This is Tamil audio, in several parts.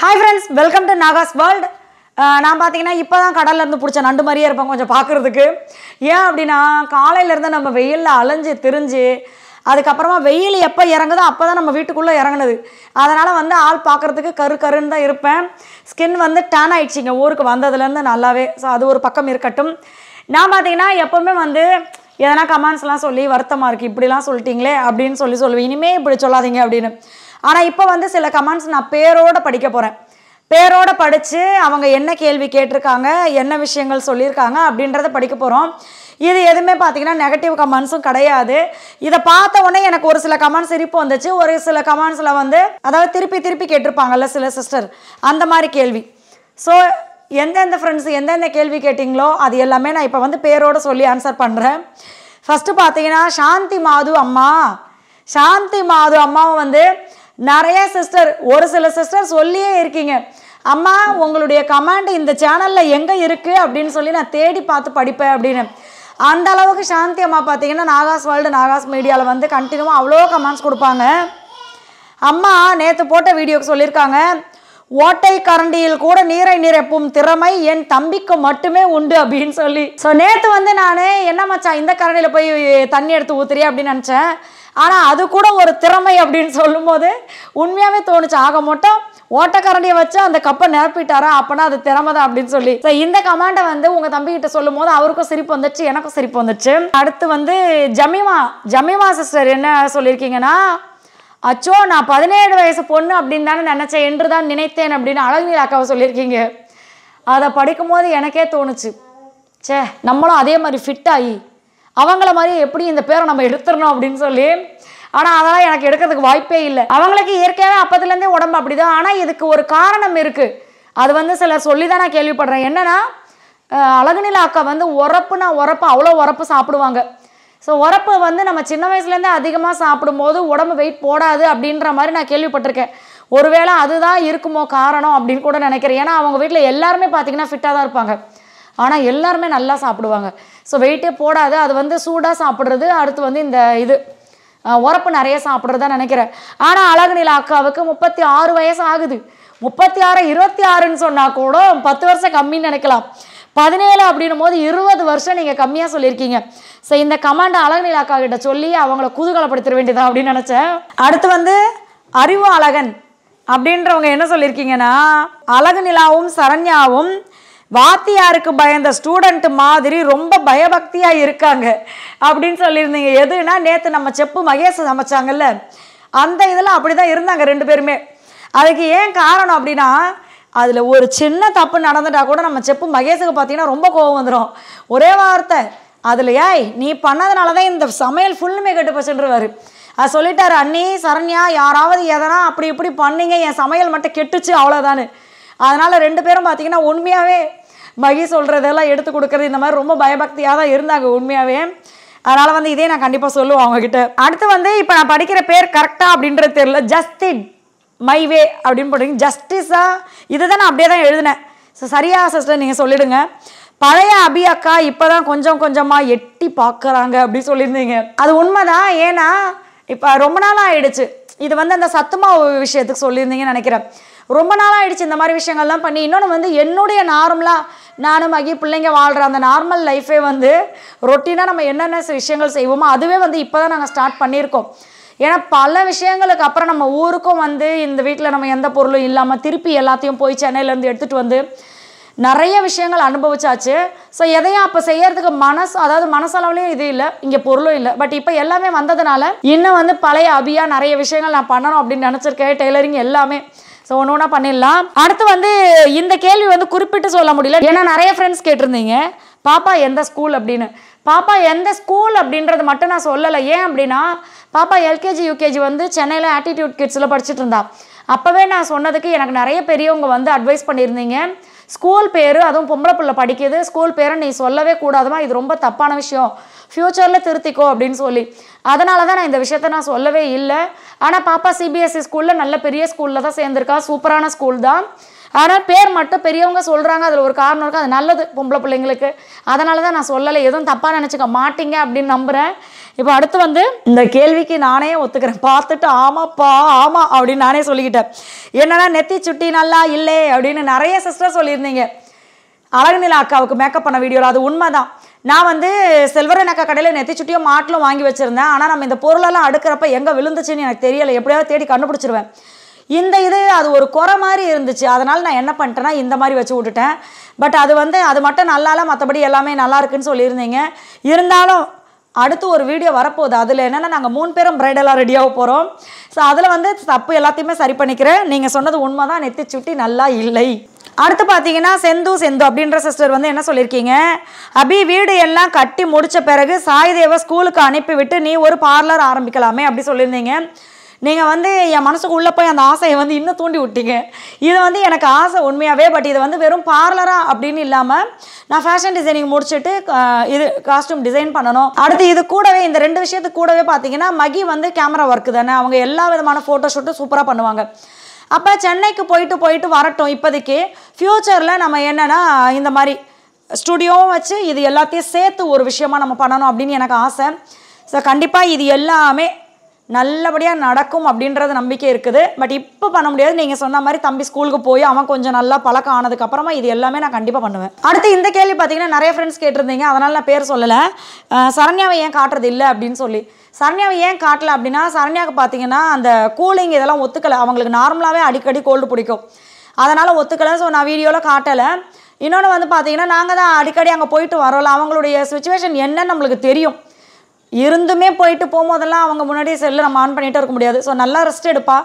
hi friends welcome to Naga's world நான் பார்த்தீங்கன்னா இப்போ தான் கடல்லேருந்து பிடிச்ச நண்டு மாதிரியே இருப்பேன் கொஞ்சம் பார்க்குறதுக்கு ஏன் அப்படின்னா காலையிலேருந்து நம்ம வெயிலில் அலைஞ்சு திரிஞ்சு அதுக்கப்புறமா வெயில் எப்போ இறங்குதோ அப்போ தான் நம்ம வீட்டுக்குள்ளே இறங்குனது அதனால் வந்து ஆள் பார்க்குறதுக்கு கரு கருன்னு தான் இருப்பேன் ஸ்கின் வந்து டேன் ஆயிடுச்சிங்க ஊருக்கு வந்ததுலேருந்து நல்லாவே ஸோ அது ஒரு பக்கம் இருக்கட்டும் நான் பார்த்தீங்கன்னா எப்போவுமே வந்து எதனா கமெண்ட்ஸ்லாம் சொல்லி வருத்தமாக இருக்குது இப்படிலாம் சொல்லிட்டீங்களே அப்படின்னு சொல்லி சொல்லுவேன் இனிமேல் இப்படி சொல்லாதீங்க அப்படின்னு ஆனால் இப்போ வந்து சில கமெண்ட்ஸ் நான் பேரோடு படிக்க போகிறேன் பேரோட படித்து அவங்க என்ன கேள்வி கேட்டிருக்காங்க என்ன விஷயங்கள் சொல்லியிருக்காங்க அப்படின்றத படிக்க போகிறோம் இது எதுவுமே பார்த்தீங்கன்னா நெகட்டிவ் கமெண்ட்ஸும் கிடையாது இதை பார்த்த உடனே எனக்கு ஒரு சில கமெண்ட்ஸ் இருப்பு வந்துச்சு ஒரு சில கமெண்ட்ஸில் வந்து அதாவது திருப்பி திருப்பி கேட்டிருப்பாங்கல்ல சில சிஸ்டர் அந்த மாதிரி கேள்வி ஸோ எந்தெந்த ஃப்ரெண்ட்ஸ் எந்தெந்த கேள்வி கேட்டிங்களோ அது எல்லாமே நான் இப்போ வந்து பேரோடு சொல்லி ஆன்சர் பண்ணுறேன் ஃபஸ்ட்டு பார்த்தீங்கன்னா சாந்தி மாது அம்மா சாந்தி மாது அம்மாவும் வந்து நிறைய சிஸ்டர் ஒரு சில சிஸ்டர் சொல்லியே இருக்கீங்க அம்மா உங்களுடைய கமாண்ட் இந்த சேனலில் எங்கே இருக்குது அப்படின்னு சொல்லி நான் தேடி பார்த்து படிப்பேன் அப்படின்னு அந்த அளவுக்கு சாந்தி அம்மா பார்த்தீங்கன்னா நாகாஸ் வேர்ல்டு நாகாஸ் மீடியாவில் வந்து கண்டினியூவாக அவ்வளோ கமெண்ட்ஸ் கொடுப்பாங்க அம்மா நேற்று போட்ட வீடியோக்கு சொல்லியிருக்காங்க ஓட்டை கரண்டியில் கூட நீரை நிரப்பும் திறமை என் தம்பிக்கு மட்டுமே உண்டு அப்படின்னு சொல்லி ஸோ நேற்று வந்து நான் என்ன இந்த கரண்டியில் போய் தண்ணி எடுத்து ஊத்துறியே அப்படின்னு நினச்சேன் ஆனால் அது கூட ஒரு திறமை அப்படின்னு சொல்லும்போது உண்மையாகவே தோணுச்சு ஆக மட்டும் ஓட்டக்கரண்டியை வச்சு அந்த கப்பை நிரப்பிட்டாரா அப்போனா அது திறமை தான் அப்படின்னு சொல்லி ஸோ இந்த கமாண்டை வந்து உங்கள் தம்பிக்கிட்ட சொல்லும் போது அவருக்கும் சிரிப்பு வந்துச்சு எனக்கும் சிரிப்பு வந்துச்சு அடுத்து வந்து ஜமிமா ஜமிமா சிஸ்டர் என்ன சொல்லியிருக்கீங்கன்னா அச்சோ நான் பதினேழு வயசு பொண்ணு அப்படின்னு தானே நினச்சேன் என்று தான் நினைத்தேன் அப்படின்னு அழகுநீர் அக்காவை சொல்லியிருக்கீங்க அதை படிக்கும் போது எனக்கே தோணுச்சு சே நம்மளும் அதே மாதிரி ஃபிட் ஆகி அவங்கள மாதிரி எப்படி இந்த பேரை நம்ம எடுத்துடணும் அப்படின்னு சொல்லி ஆனால் அதெல்லாம் எனக்கு எடுக்கிறதுக்கு வாய்ப்பே இல்லை அவங்களுக்கு இயற்கையாகவே அப்போதுலேருந்தே உடம்பு அப்படிதான் ஆனால் இதுக்கு ஒரு காரணம் இருக்குது அது வந்து சிலர் சொல்லி தான் நான் கேள்விப்படுறேன் என்னென்னா அழகுநிலா அக்கா வந்து உரப்புனா உரப்பு அவ்வளோ உரப்பு சாப்பிடுவாங்க ஸோ உரப்பு வந்து நம்ம சின்ன வயசுலேருந்தே அதிகமாக சாப்பிடும்போது உடம்பு வெயிட் போடாது அப்படின்ற மாதிரி நான் கேள்விப்பட்டிருக்கேன் ஒருவேளை அதுதான் இருக்குமோ காரணம் அப்படின்னு கூட நினைக்கிறேன் ஏன்னா அவங்க வீட்டில் எல்லாருமே பார்த்தீங்கன்னா ஃபிட்டாக தான் இருப்பாங்க ஆனால் எல்லாருமே நல்லா சாப்பிடுவாங்க ஸோ வெயிட்டே போடாது அது வந்து சூடாக சாப்பிட்றது அடுத்து வந்து இந்த இது உரப்பு நிறைய சாப்பிட்றதா நினைக்கிறேன் ஆனால் அழகுநில அக்காவுக்கு முப்பத்தி ஆறு வயசு ஆகுது முப்பத்தி ஆறு இருபத்தி ஆறுன்னு சொன்னால் கூட பத்து வருஷம் கம்மின்னு நினைக்கலாம் பதினேழு அப்படின்னும் போது இருபது வருஷம் நீங்கள் கம்மியாக சொல்லியிருக்கீங்க ஸோ இந்த கமாண்டை அழகுநில அக்கா கிட்ட சொல்லி அவங்கள குதூகலப்படுத்த வேண்டியதா அப்படின்னு நினச்சேன் அடுத்து வந்து அறிவு அழகன் அப்படின்றவங்க என்ன சொல்லியிருக்கீங்கன்னா அழகு நிலாவும் சரண்யாவும் வாத்தியாருக்கு பயந்த ஸ்டூடெண்ட் மாதிரி ரொம்ப பயபக்தியாக இருக்காங்க அப்படின்னு சொல்லியிருந்தீங்க எதுனா நேற்று நம்ம செப்பு மகேஷ் சமைச்சாங்கல்ல அந்த இதில் அப்படிதான் இருந்தாங்க ரெண்டு பேருமே அதுக்கு ஏன் காரணம் அப்படின்னா அதில் ஒரு சின்ன தப்பு நடந்துட்டா கூட நம்ம செப்பு மகேஷுக்கு பார்த்தீங்கன்னா ரொம்ப கோபம் வந்துடும் ஒரே வார்த்தை அதில் ஏய் நீ பண்ணதுனால தான் இந்த சமையல் ஃபுல்லுமே கெட்டு போச்சுன்றவார் அது சொல்லிட்டாரு அண்ணி சரண்யா யாராவது எதனா அப்படி இப்படி பண்ணீங்க என் சமையல் மட்டும் கெட்டுச்சு அவ்வளோதானு அதனால் ரெண்டு பேரும் பார்த்திங்கன்னா உண்மையாகவே மகி சொல்கிறதெல்லாம் எடுத்து கொடுக்குறது இந்த மாதிரி ரொம்ப பயபக்தியாக தான் இருந்தாங்க உண்மையாகவே அதனால் வந்து இதே நான் கண்டிப்பாக சொல்லுவேன் அவங்கக்கிட்ட அடுத்து வந்து இப்போ நான் படிக்கிற பேர் கரெக்டாக அப்படின்றது தெரியல ஜஸ்டின் மை வே அப்படின்னு போட்டிங்க ஜஸ்டிஸாக இதை தான் நான் அப்படியே தான் எழுதினேன் ஸோ சரியா சிஸ்டர் நீங்கள் சொல்லிவிடுங்க பழைய அபி அக்கா இப்போ தான் கொஞ்சம் கொஞ்சமாக எட்டி பார்க்குறாங்க அப்படி சொல்லியிருந்தீங்க அது உண்மைதான் ஏன்னா இப்போ ரொம்ப நாளாக ஆகிடுச்சு இது வந்து அந்த சத்துமா விஷயத்துக்கு சொல்லியிருந்தீங்கன்னு நினைக்கிறேன் ரொம்ப நாளாக ஆயிடுச்சு இந்த மாதிரி விஷயங்கள்லாம் பண்ணி இன்னொன்று வந்து என்னுடைய நார்மலாக நானும் மகி பிள்ளைங்க வாழ்கிற அந்த நார்மல் லைஃபே வந்து ரொட்டீனாக நம்ம என்னென்ன விஷயங்கள் செய்வோமோ அதுவே வந்து இப்போ தான் நாங்கள் ஸ்டார்ட் பண்ணியிருக்கோம் ஏன்னா பல விஷயங்களுக்கு அப்புறம் நம்ம ஊருக்கும் வந்து இந்த வீட்டில் நம்ம எந்த பொருளும் இல்லாமல் திருப்பி எல்லாத்தையும் போய் சென்னையிலேருந்து எடுத்துகிட்டு வந்து நிறைய விஷயங்கள் அனுபவிச்சாச்சு ஸோ எதையும் அப்போ செய்யறதுக்கு மனசு அதாவது மனசளவுலையும் இது இல்லை இங்கே பொருளும் இல்லை பட் இப்போ எல்லாமே வந்ததுனால இன்னும் வந்து பழைய அபியாக நிறைய விஷயங்கள் நான் பண்ணணும் அப்படின்னு நினச்சிருக்கேன் டெய்லரிங் எல்லாமே ஸோ ஒன்று ஒன்றா பண்ணிடலாம் அடுத்து வந்து இந்த கேள்வி வந்து குறிப்பிட்டு சொல்ல முடியல ஏன்னா நிறைய ஃப்ரெண்ட்ஸ் கேட்டிருந்தீங்க பாப்பா எந்த ஸ்கூல் அப்படின்னு பாப்பா எந்த ஸ்கூல் அப்படின்றது மட்டும் நான் சொல்லலை ஏன் அப்படின்னா பாப்பா எல்கேஜி யூகேஜி வந்து சென்னையில் ஆட்டிடியூட் கிட்ஸில் படிச்சுட்டு இருந்தா அப்போவே நான் சொன்னதுக்கு எனக்கு நிறைய பெரியவங்க வந்து அட்வைஸ் பண்ணியிருந்தீங்க ஸ்கூல் பேர் அதுவும் பொம்பளை பிள்ளை படிக்கிறது ஸ்கூல் பேரை நீ சொல்லவே கூடாதுமா இது ரொம்ப தப்பான விஷயம் ஃப்யூச்சரில் திருத்திக்கோ அப்படின்னு சொல்லி அதனால தான் நான் இந்த விஷயத்த நான் சொல்லவே இல்லை ஆனால் பாப்பா சிபிஎஸ்சி ஸ்கூலில் e நல்ல பெரிய ஸ்கூலில் தான் சேர்ந்துருக்கா சூப்பரான ஸ்கூல் தான் ஆனால் பேர் மட்டும் பெரியவங்க சொல்கிறாங்க அதில் ஒரு காரணம் இருக்குது அது நல்லது பொம்பளை பிள்ளைங்களுக்கு அதனால தான் நான் சொல்லலை எதுவும் தப்பாக நினச்சிக்க மாட்டீங்க அப்படின்னு நம்புகிறேன் இப்போ அடுத்து வந்து இந்த கேள்விக்கு நானே ஒத்துக்கிறேன் பார்த்துட்டு ஆமாப்பா ஆமாம் அப்படின்னு நானே சொல்லிக்கிட்டேன் என்னென்னா நெத்தி சுட்டி நல்லா இல்லை அப்படின்னு நிறைய சிஸ்டர் சொல்லியிருந்தீங்க அழகுநிலா அக்காவுக்கு மேக்கப் பண்ண வீடியோவில் அது உண்மை தான் நான் வந்து செல்வரன் அக்கா கடையில் நெத்தி சுட்டியும் மாட்டிலும் வாங்கி வச்சுருந்தேன் ஆனால் நம்ம இந்த பொருளெல்லாம் அடுக்கிறப்ப எங்கே விழுந்துச்சுன்னு எனக்கு தெரியலை எப்படியாவது தேடி கண்டுபிடிச்சிருவேன் இந்த இது அது ஒரு குறை மாதிரி இருந்துச்சு அதனால் நான் என்ன பண்ணிட்டேன்னா இந்த மாதிரி வச்சு விட்டுட்டேன் பட் அது வந்து அது மட்டும் நல்லால மற்றபடி எல்லாமே நல்லா இருக்குன்னு சொல்லியிருந்தீங்க இருந்தாலும் அடுத்து ஒரு வீடியோ வரப்போகுது அதில் என்னென்னா நாங்கள் மூணு பேரும் பிரைடலாக ரெடியாக போகிறோம் ஸோ அதில் வந்து தப்பு எல்லாத்தையுமே சரி பண்ணிக்கிறேன் நீங்கள் சொன்னது உண்மை தான் நெத்தி சுட்டி நல்லா இல்லை அடுத்து பார்த்தீங்கன்னா செந்து செந்து அப்படின்ற சிஸ்டர் வந்து என்ன சொல்லியிருக்கீங்க அபி வீடு எல்லாம் கட்டி முடித்த பிறகு சாய்தேவை ஸ்கூலுக்கு அனுப்பிவிட்டு நீ ஒரு பார்லர் ஆரம்பிக்கலாமே அப்படி சொல்லியிருந்தீங்க நீங்கள் வந்து என் மனசுக்கு உள்ளே போய் அந்த ஆசையை வந்து இன்னும் தூண்டி விட்டீங்க இது வந்து எனக்கு ஆசை உண்மையாகவே பட் இது வந்து வெறும் பார்லராக அப்படின்னு இல்லாமல் நான் ஃபேஷன் டிசைனிங் முடிச்சுட்டு இது காஸ்ட்யூம் டிசைன் பண்ணணும் அடுத்து இது கூடவே இந்த ரெண்டு விஷயத்துக்கு கூடவே பார்த்தீங்கன்னா மகி வந்து கேமரா ஒர்க்கு தானே அவங்க எல்லா விதமான ஃபோட்டோ ஷூட்டும் சூப்பராக பண்ணுவாங்க அப்போ சென்னைக்கு போயிட்டு போயிட்டு வரட்டும் இப்போதைக்கு ஃப்யூச்சரில் நம்ம என்னென்னா இந்த மாதிரி ஸ்டுடியோவும் வச்சு இது எல்லாத்தையும் சேர்த்து ஒரு விஷயமாக நம்ம பண்ணணும் அப்படின்னு எனக்கு ஆசை ஸோ கண்டிப்பாக இது எல்லாமே நல்லபடியாக நடக்கும் அப்படின்றது நம்பிக்கை இருக்குது பட் இப்போ பண்ண முடியாது நீங்கள் சொன்ன மாதிரி தம்பி ஸ்கூலுக்கு போய் அவன் கொஞ்சம் நல்லா பழக்கம் ஆனதுக்கப்புறமா இது எல்லாமே நான் கண்டிப்பாக பண்ணுவேன் அடுத்து இந்த கேள்வி பார்த்தீங்கன்னா நிறைய ஃப்ரெண்ட்ஸ் கேட்டிருந்தீங்க அதனால் நான் பேர் சொல்லலை சரண்யாவை ஏன் காட்டுறது இல்லை அப்படின்னு சொல்லி சரண்யாவை ஏன் காட்டலை அப்படின்னா சரண்யாவுக்கு பார்த்தீங்கன்னா அந்த கூலிங் இதெல்லாம் ஒத்துக்கலை அவங்களுக்கு நார்மலாகவே அடிக்கடி கோல்டு பிடிக்கும் அதனால் ஒத்துக்கலை ஸோ நான் வீடியோவில் காட்டலை இன்னொன்று வந்து பார்த்தீங்கன்னா நாங்கள் தான் அடிக்கடி அங்கே போயிட்டு வரோம்ல அவங்களுடைய சுச்சுவேஷன் என்னன்னு நம்மளுக்கு தெரியும் இருந்துமே போயிட்டு போகும்போதெல்லாம் அவங்க முன்னாடியே செல்லு நம்ம ஆன் பண்ணிகிட்டே இருக்க முடியாது ஸோ நல்லா ரெஸ்ட் எடுப்பா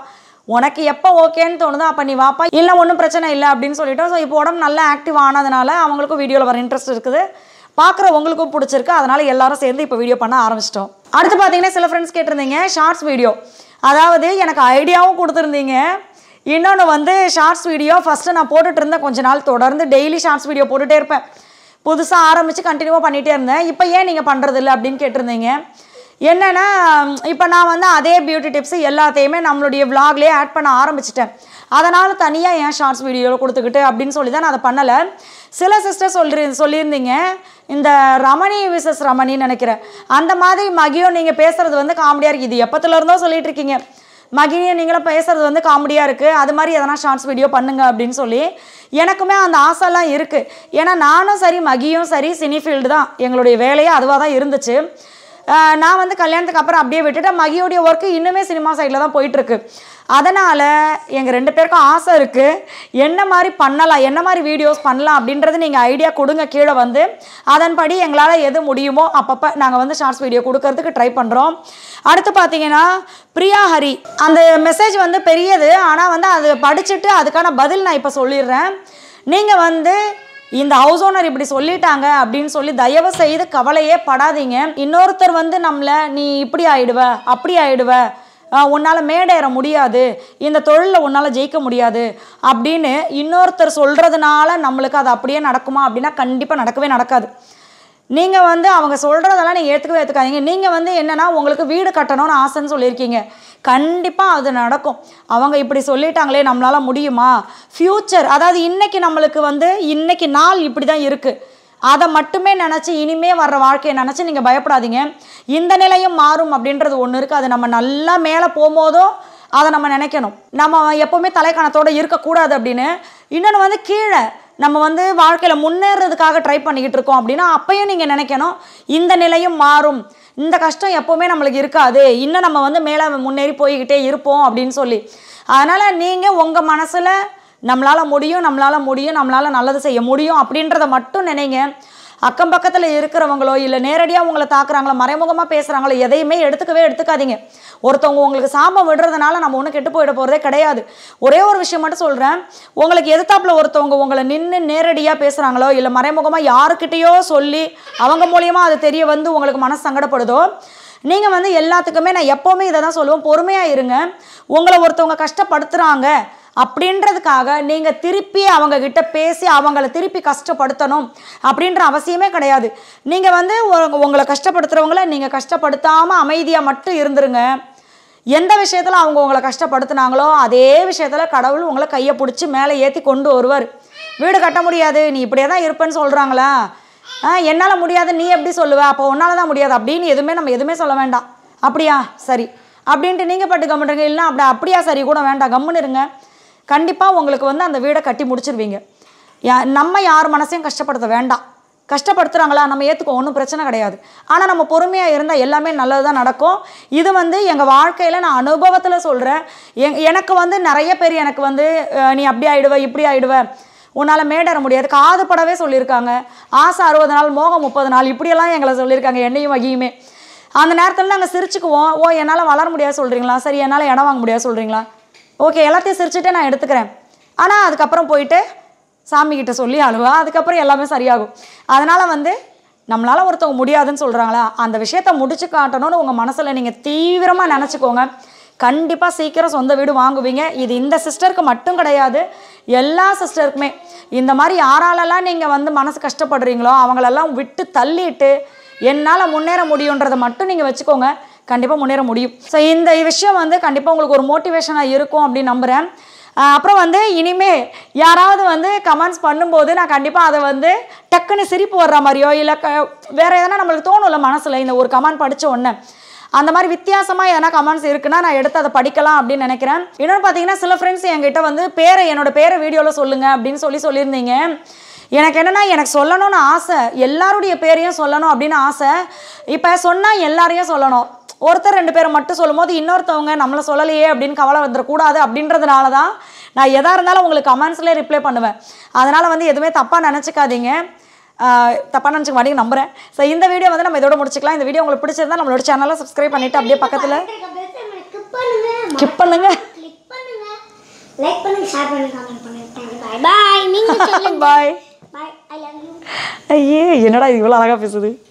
உனக்கு எப்போ ஓகேன்னு தோணுதோ அப்போ நீ வாப்பா இல்லை ஒன்றும் பிரச்சனை இல்லை அப்படின்னு சொல்லிட்டோம் ஸோ இப்போ உடம்பு நல்லா ஆக்டிவ் ஆனதுனால அவங்களுக்கும் வீடியோவில் வர இன்ட்ரெஸ்ட் இருக்குது பார்க்குற உங்களுக்கும் பிடிச்சிருக்கு அதனால் எல்லாரும் சேர்ந்து இப்போ வீடியோ பண்ண ஆரம்பிச்சிட்டோம் அடுத்து பார்த்தீங்கன்னா சில ஃப்ரெண்ட்ஸ் கேட்டிருந்தீங்க ஷார்ட்ஸ் வீடியோ அதாவது எனக்கு ஐடியாவும் கொடுத்துருந்தீங்க இன்னொன்று வந்து ஷார்ட்ஸ் வீடியோ ஃபஸ்ட்டு நான் போட்டுட்டு இருந்தேன் கொஞ்ச நாள் தொடர்ந்து டெய்லி ஷார்ட்ஸ் வீடியோ போட்டுகிட்டே இருப்பேன் புதுசாக ஆரம்பித்து கண்டினியூவாக பண்ணிகிட்டே இருந்தேன் இப்போ ஏன் நீங்கள் பண்ணுறதில்ல அப்படின்னு கேட்டிருந்தீங்க என்னென்னா இப்போ நான் வந்து அதே பியூட்டி டிப்ஸு எல்லாத்தையுமே நம்மளுடைய விலாக்லேயே ஆட் பண்ண ஆரம்பிச்சிட்டேன் அதனால் தனியாக ஏன் ஷார்ட்ஸ் வீடியோவில் கொடுத்துக்கிட்டு அப்படின்னு சொல்லி தான் நான் அதை பண்ணலை சில சிஸ்டர் சொல்லி சொல்லியிருந்தீங்க இந்த ரமணி விசஸ் ரமணின்னு நினைக்கிறேன் அந்த மாதிரி மகியோ நீங்கள் பேசுகிறது வந்து காமெடியாக இருக்குது இது எப்பத்துலேருந்தோ சொல்லிகிட்டு இருக்கீங்க மகினியை நீங்களும் பேசுகிறது வந்து காமெடியாக இருக்குது அது மாதிரி எதனா ஷார்ட்ஸ் வீடியோ பண்ணுங்க அப்படின்னு சொல்லி எனக்குமே அந்த ஆசைலாம் இருக்குது ஏன்னா நானும் சரி மகியும் சரி சினி ஃபீல்டு தான் எங்களுடைய வேலையே அதுவாக தான் இருந்துச்சு நான் வந்து கல்யாணத்துக்கு அப்புறம் அப்படியே விட்டுட்டேன் மகியோடைய ஒர்க்கு இன்னுமே சினிமா சைடில் தான் போயிட்டுருக்கு அதனால் எங்கள் ரெண்டு பேருக்கும் ஆசை இருக்குது என்ன மாதிரி பண்ணலாம் என்ன மாதிரி வீடியோஸ் பண்ணலாம் அப்படின்றது நீங்கள் ஐடியா கொடுங்க கீழே வந்து அதன்படி எங்களால் எது முடியுமோ அப்பப்போ நாங்கள் வந்து ஷார்ட்ஸ் வீடியோ கொடுக்கறதுக்கு ட்ரை பண்ணுறோம் அடுத்து பார்த்தீங்கன்னா பிரியா ஹரி அந்த மெசேஜ் வந்து பெரியது ஆனால் வந்து அது படிச்சுட்டு அதுக்கான பதில் நான் இப்போ சொல்லிடுறேன் நீங்கள் வந்து இந்த ஹவுஸ் ஓனர் இப்படி சொல்லிட்டாங்க அப்படின்னு சொல்லி தயவு செய்து கவலையே படாதீங்க இன்னொருத்தர் வந்து நம்மளை நீ இப்படி ஆயிடுவ அப்படி ஆயிடுவ உன்னால் மேடேற முடியாது இந்த தொழிலில் உன்னால் ஜெயிக்க முடியாது அப்படின்னு இன்னொருத்தர் சொல்கிறதுனால நம்மளுக்கு அது அப்படியே நடக்குமா அப்படின்னா கண்டிப்பாக நடக்கவே நடக்காது நீங்கள் வந்து அவங்க சொல்கிறதெல்லாம் நீங்கள் ஏற்றுக்கவே ஏற்றுக்காதீங்க நீங்கள் வந்து என்னென்னா உங்களுக்கு வீடு கட்டணும்னு ஆசைன்னு சொல்லியிருக்கீங்க கண்டிப்பாக அது நடக்கும் அவங்க இப்படி சொல்லிட்டாங்களே நம்மளால் முடியுமா ஃப்யூச்சர் அதாவது இன்றைக்கி நம்மளுக்கு வந்து இன்றைக்கி நாள் இப்படி தான் இருக்குது அதை மட்டுமே நினச்சி இனிமே வர்ற வாழ்க்கையை நினச்சி நீங்கள் பயப்படாதீங்க இந்த நிலையும் மாறும் அப்படின்றது ஒன்று இருக்குது அது நம்ம நல்லா மேலே போகும்போதோ அதை நம்ம நினைக்கணும் நம்ம எப்போவுமே தலைக்கணத்தோடு இருக்கக்கூடாது அப்படின்னு இன்னொன்று வந்து கீழே நம்ம வந்து வாழ்க்கையில் முன்னேறதுக்காக ட்ரை பண்ணிக்கிட்டு இருக்கோம் அப்படின்னா அப்பையும் நீங்கள் நினைக்கணும் இந்த நிலையும் மாறும் இந்த கஷ்டம் எப்போவுமே நம்மளுக்கு இருக்காது இன்னும் நம்ம வந்து மேலே முன்னேறி போய்கிட்டே இருப்போம் அப்படின்னு சொல்லி அதனால் நீங்கள் உங்கள் மனசில் நம்மளால் முடியும் நம்மளால் முடியும் நம்மளால் நல்லது செய்ய முடியும் அப்படின்றத மட்டும் நினைங்க அக்கம் பக்கத்தில் இருக்கிறவங்களோ இல்லை நேரடியாக உங்களை தாக்குறாங்களோ மறைமுகமாக பேசுகிறாங்களோ எதையுமே எடுத்துக்கவே எடுத்துக்காதீங்க ஒருத்தவங்க உங்களுக்கு சாம்பம் விடுறதுனால நம்ம ஒன்றும் கெட்டு போயிட போகிறதே கிடையாது ஒரே ஒரு விஷயம் மட்டும் சொல்கிறேன் உங்களுக்கு எதிர்த்தாப்பில் ஒருத்தவங்க உங்களை நின்று நேரடியாக பேசுகிறாங்களோ இல்லை மறைமுகமாக யாருக்கிட்டேயோ சொல்லி அவங்க மூலியமாக அது தெரிய வந்து உங்களுக்கு மனசு சங்கடப்படுதோ நீங்கள் வந்து எல்லாத்துக்குமே நான் எப்போவுமே இதை தான் சொல்லுவேன் பொறுமையாக இருங்க உங்களை ஒருத்தவங்க கஷ்டப்படுத்துகிறாங்க அப்படின்றதுக்காக நீங்கள் திருப்பி அவங்கக்கிட்ட பேசி அவங்கள திருப்பி கஷ்டப்படுத்தணும் அப்படின்ற அவசியமே கிடையாது நீங்கள் வந்து உங்களை கஷ்டப்படுத்துகிறவங்கள நீங்கள் கஷ்டப்படுத்தாமல் அமைதியாக மட்டும் இருந்துருங்க எந்த விஷயத்தில் அவங்க உங்களை கஷ்டப்படுத்துனாங்களோ அதே விஷயத்தில் கடவுள் உங்களை கையை பிடிச்சி மேலே ஏற்றி கொண்டு வருவார் வீடு கட்ட முடியாது நீ இப்படியே தான் இருப்பேன்னு சொல்கிறாங்களா என்னால் முடியாது நீ எப்படி சொல்லுவ அப்போ உன்னால் தான் முடியாது அப்படின்னு எதுவுமே நம்ம எதுவுமே சொல்ல வேண்டாம் அப்படியா சரி அப்படின்ட்டு நீங்கள் பட்டு கம்முன்றீங்க இல்லைனா அப்படி அப்படியா சரி கூட வேண்டாம் கம்முன்னு இருங்க கண்டிப்பாக உங்களுக்கு வந்து அந்த வீடை கட்டி முடிச்சிருவீங்க நம்ம யார் மனசையும் கஷ்டப்படுத்த வேண்டாம் கஷ்டப்படுத்துகிறாங்களா நம்ம ஏற்றுக்கோ ஒன்றும் பிரச்சனை கிடையாது ஆனால் நம்ம பொறுமையாக இருந்தால் எல்லாமே நல்லது தான் நடக்கும் இது வந்து எங்கள் வாழ்க்கையில் நான் அனுபவத்தில் சொல்கிறேன் எ எனக்கு வந்து நிறைய பேர் எனக்கு வந்து நீ அப்படி ஆகிடுவ இப்படி ஆகிடுவ உன்னால் மேடற முடியாது காது படவே சொல்லியிருக்காங்க ஆசை அறுபது நாள் மோகம் முப்பது நாள் இப்படியெல்லாம் எங்களை சொல்லியிருக்காங்க என்னையும் வகையுமே அந்த நேரத்தில் நாங்கள் சிரிச்சுக்குவோம் ஓ என்னால் வளர முடியாது சொல்கிறீங்களா சரி என்னால் இடம் வாங்க முடியாது சொல்கிறீங்களா ஓகே எல்லாத்தையும் சிரிச்சுட்டே நான் எடுத்துக்கிறேன் ஆனால் அதுக்கப்புறம் போயிட்டு சாமிக்கிட்ட சொல்லி அழுவா அதுக்கப்புறம் எல்லாமே சரியாகும் அதனால் வந்து நம்மளால் ஒருத்தவங்க முடியாதுன்னு சொல்கிறாங்களா அந்த விஷயத்த முடிச்சு காட்டணும்னு உங்கள் மனசில் நீங்கள் தீவிரமாக நினச்சிக்கோங்க கண்டிப்பாக சீக்கிரம் சொந்த வீடு வாங்குவீங்க இது இந்த சிஸ்டருக்கு மட்டும் கிடையாது எல்லா சிஸ்டருக்குமே இந்த மாதிரி யாராலெல்லாம் நீங்கள் வந்து மனசு கஷ்டப்படுறீங்களோ அவங்களெல்லாம் விட்டு தள்ளிட்டு என்னால் முன்னேற முடியுன்றதை மட்டும் நீங்கள் வச்சுக்கோங்க கண்டிப்பாக முன்னேற முடியும் ஸோ இந்த விஷயம் வந்து கண்டிப்பாக உங்களுக்கு ஒரு மோட்டிவேஷனாக இருக்கும் அப்படின்னு நம்புகிறேன் அப்புறம் வந்து இனிமே யாராவது வந்து கமெண்ட்ஸ் பண்ணும்போது நான் கண்டிப்பாக அதை வந்து டக்குன்னு சிரிப்பு வர்ற மாதிரியோ இல்லை க வேறு எதனா நம்மளுக்கு தோணும்ல மனசில் இந்த ஒரு கமெண்ட் படித்த உடனே அந்த மாதிரி வித்தியாசமாக எதனா கமெண்ட்ஸ் இருக்குன்னா நான் எடுத்து அதை படிக்கலாம் அப்படின்னு நினைக்கிறேன் இன்னொன்று பார்த்தீங்கன்னா சில ஃப்ரெண்ட்ஸ் என்கிட்ட வந்து பேரை என்னோட பேரை வீடியோவில் சொல்லுங்கள் அப்படின்னு சொல்லி சொல்லியிருந்தீங்க எனக்கு என்னென்னா எனக்கு சொல்லணும்னு ஆசை எல்லாருடைய பேரையும் சொல்லணும் அப்படின்னு ஆசை இப்போ சொன்னால் எல்லாரையும் சொல்லணும் ஒருத்தர் ரெண்டு பேரை மட்டும் சொல்லும்போது இன்னொருத்தவங்க நம்மளை சொல்லலையே அப்படின்னு கவலை வந்துடக்கூடாது அப்படின்றதுனால தான் நான் எதாக இருந்தாலும் உங்களுக்கு கமெண்ட்ஸ்லேயே ரிப்ளை பண்ணுவேன் அதனால் வந்து எதுவுமே தப்பாக நினச்சிக்காதீங்க தப்பாக நினச்சிக்க மாட்டீங்க நம்புகிறேன் ஸோ இந்த வீடியோ வந்து நம்ம இதோட முடிச்சிக்கலாம் இந்த வீடியோ உங்களுக்கு பிடிச்சிருந்தா நம்மளோட சேனலை சப்ஸ்கிரைப் பண்ணிவிட்டு அப்படியே பக்கத்தில் பண்ணுங்க லைக் பண்ணுங்க ஷேர் பண்ணுங்க கமெண்ட் பண்ணுங்க பை பை நீங்க சொல்லுங்க bye bye I love you ஐயே என்னடா இது இவ்வளோ அழகாக பேசுது